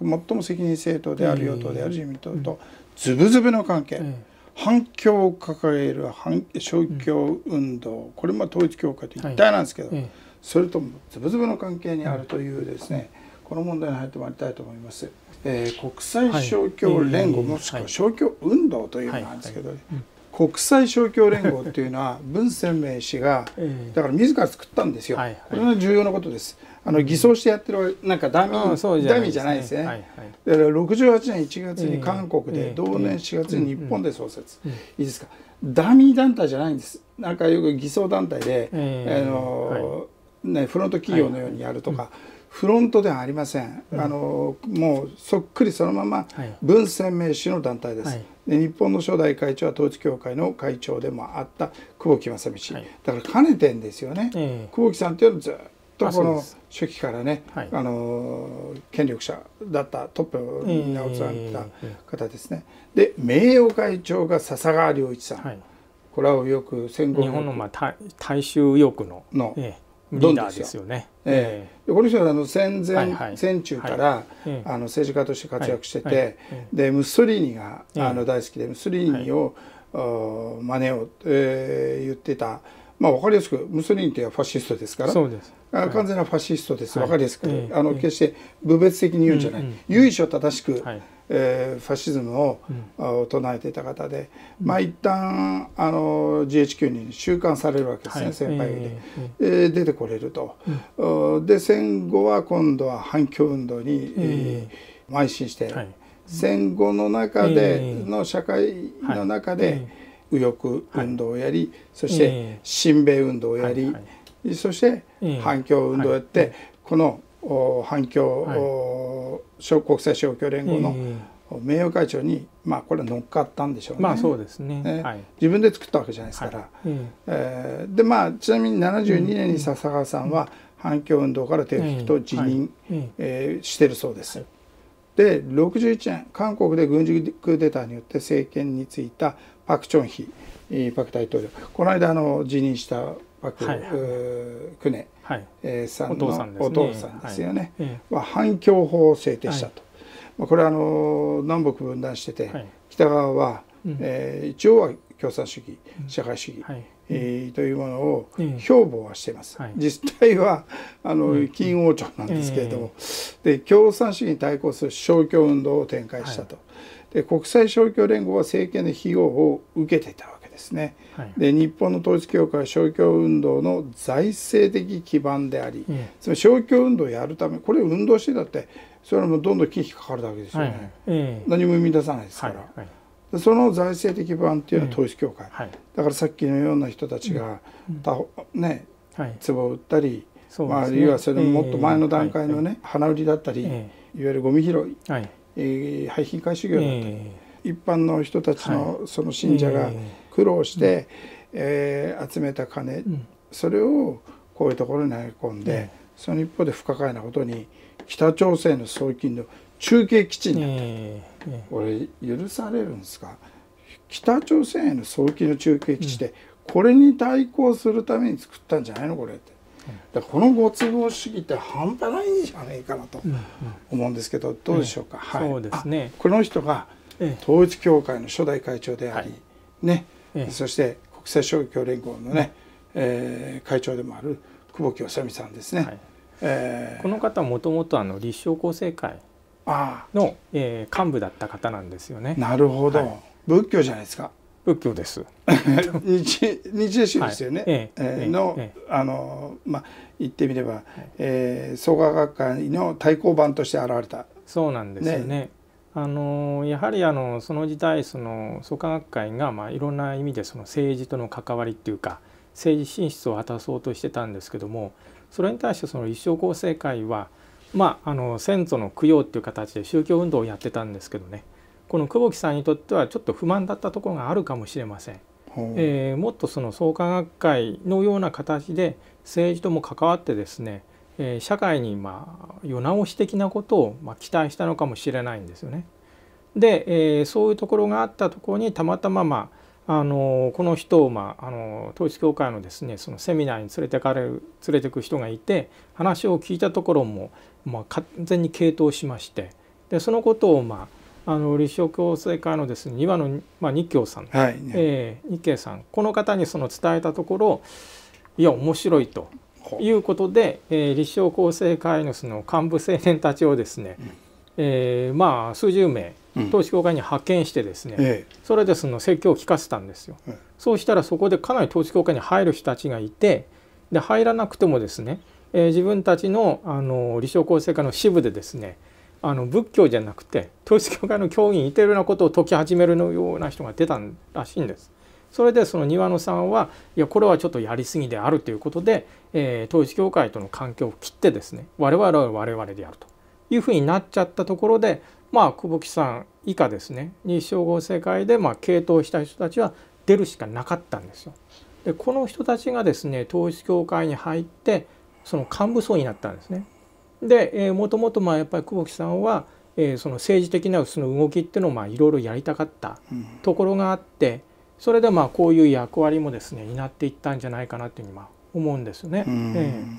最も責任政党である与党である自民党とズブズブの関係、反共を掲げる反消共運動、これも統一教会と一体なんですけど、それともズブズブの関係にあるというですね、この問題に入ってまいりたいと思います。えー、国際勝共連合、もしくは勝共運動というのなんですけど、国際勝共連合っていうのは文鮮明氏がだから自ら作ったんですよ、これが重要なことですあの偽装してやってるなんかダミー、ダミーじゃないですね、はいだから68年1月に韓国で、同年4月に日本で創設、いいですかダミー団体じゃないんですなんかよく偽装団体で、あのね、フロント企業のようにやるとか、フロントではありません、うん、あのもうそっくりそのまま文鮮明氏の団体です、はい、で日本の初代会長は統一教会の会長でもあった久保木正道、はい、だからかねてんですよね、えー、久保木さんっていうのはずっとこの初期からねあ、はい、あの権力者だったトップに名を連ねた方ですね、えーえー、で名誉会長が笹川良一さん、これはよく戦後日本の、まあ、大衆右翼のの、ええリーダーですよね。ええー、この人はあの戦前、はいはい、戦中から、はい、あの政治家として活躍してて、はいでムッソリーニが、あの大好きでムッソリーニを、はい、真似を、えー、言ってた。まあ、分かりやすくムソリーニというのはファシストですからそうです、はい、完全なファシストです、は分かりやすく、はい、あの決して部別的に言うんじゃない、うんうん、由緒正しく、はいえー、ファシズムを、うん、唱えていた方で、まあ一旦あの GHQ に収監されるわけですね、はい、先輩で、えー、えー、出てこれると、うん、で戦後は今度は反共運動に、えー、邁進して、はい、戦後の中での社会の中で、はい、右翼運動をやり、そして親米運動をやり、そして反共運動をやって、この反共、国際勝共連合の名誉会長に、まあ、これ乗っかったんでしょうね。まあそうですね、ねはい、自分で作ったわけじゃないですから。はい、えー、でまあちなみに72年に笹川さんは反共運動から手を引くと辞任、えしてるそうです。はい、で61年韓国で軍事クーデターによって政権に就いたパク・チョンヒパク大統領この間あの辞任したパク・クネ。えさんのお父さんですよね、は反共法を制定したと、まあ、これはあの南北分断してて、北側は、え一応は共産主義社会主義、えー、というものを標榜はしてます、実態はあの金王朝なんですけれども、で共産主義に対抗する勝共運動を展開したと、で国際勝共連合は政権の費用を受けていたわけですね、はい、で日本の統一教会は勝共運動の財政的基盤であり、ええ、つまり勝共運動をやるためこれ運動してたってそれはもうどんどん危費かかるわけですよね、はいえ、何も生み出さないですから、はい、その財政的基盤っていうのは統一教会、だからさっきのような人たちが、うんね壺を売ったり、ね、まあ、あるいはそれももっと前の段階のね、花売りだったり、いわゆるゴミ拾い、えー、廃品回収業だったり。一般の人たちのその信者が苦労して、うん、えー、集めた金、それをこういうところに投げ込んで、その一方で不可解なことに北朝鮮の送金の中継基地になった、俺許されるんですか北朝鮮への送金の中継基地で、これに対抗するために作ったんじゃないのこれって。だこのご都合主義って半端ないんじゃないかなと思うんですけど、どうでしょうか、うんうん、はい、そうですねこの人が統一教会の初代会長であり、はい、ねええ、そして国際商業連合のね、えー、会長でもある久保清美さんですね。はい、えー、この方もともとあの立正厚生会の、えー、幹部だった方なんですよね。なるほど、はい、仏教じゃないですか。仏教です。日日英宗ですよね。はい、えええー、の、えー、あのまあ言ってみれば、はい、えー、創価学会の対抗版として現れた。そうなんですよね。ねあのやはりあのその時代その創価学会がまあいろんな意味でその政治との関わりっていうか政治進出を果たそうとしてたんですけどもそれに対してその一生構成会はまああの先祖の供養っていう形で宗教運動をやってたんですけどねこの久保木さんにとってはちょっと不満だったところがあるかもしれません。えー、もっとその創価学会のような形で政治とも関わってですね社会にまあ世直し的なことをまあ期待したのかもしれないんですよね。で、えー、そういうところがあったところにたまたままああのこの人を、まあ、あの統一教会のですねそのセミナーに連れてかれる連れてく人がいて話を聞いたところも、まあ、完全に傾倒しましてでそのことを、まあ、あの立正共生会のですねの、まあ、日京さん、はいえー、日慶さんこの方にその伝えたところいや面白いということで、えー、立正厚生会のその幹部青年たちをですね、うん、えー、まあ、数十名統一教会に派遣してですね、うんそれでその説教を聞かせたんですよ、そうしたらそこでかなり統一教会に入る人たちがいてで入らなくてもですね、えー、自分たちのあの立正構成会の支部でですねあの仏教じゃなくて統一教会の教義に似てるようなことを説き始めるような人が出たらしいんです。それでその庭野さんはいやこれはちょっとやりすぎであるということで、えー、統一教会との関係を切ってですね我々は我々でやるというふうになっちゃったところでまあ久保木さん以下ですね日称号世界でまあ傾倒した人たちは出るしかなかったんですよ。でこの人たちがですね統一教会に入ってその幹部層になったんですね。で、えー、もともとまあやっぱり久保木さんは、えー、その政治的なその動きっていうのをいろいろやりたかったところがあって、それでまあこういう役割もですね担っていったんじゃないかなというふうにまあ思うんですよね。えー、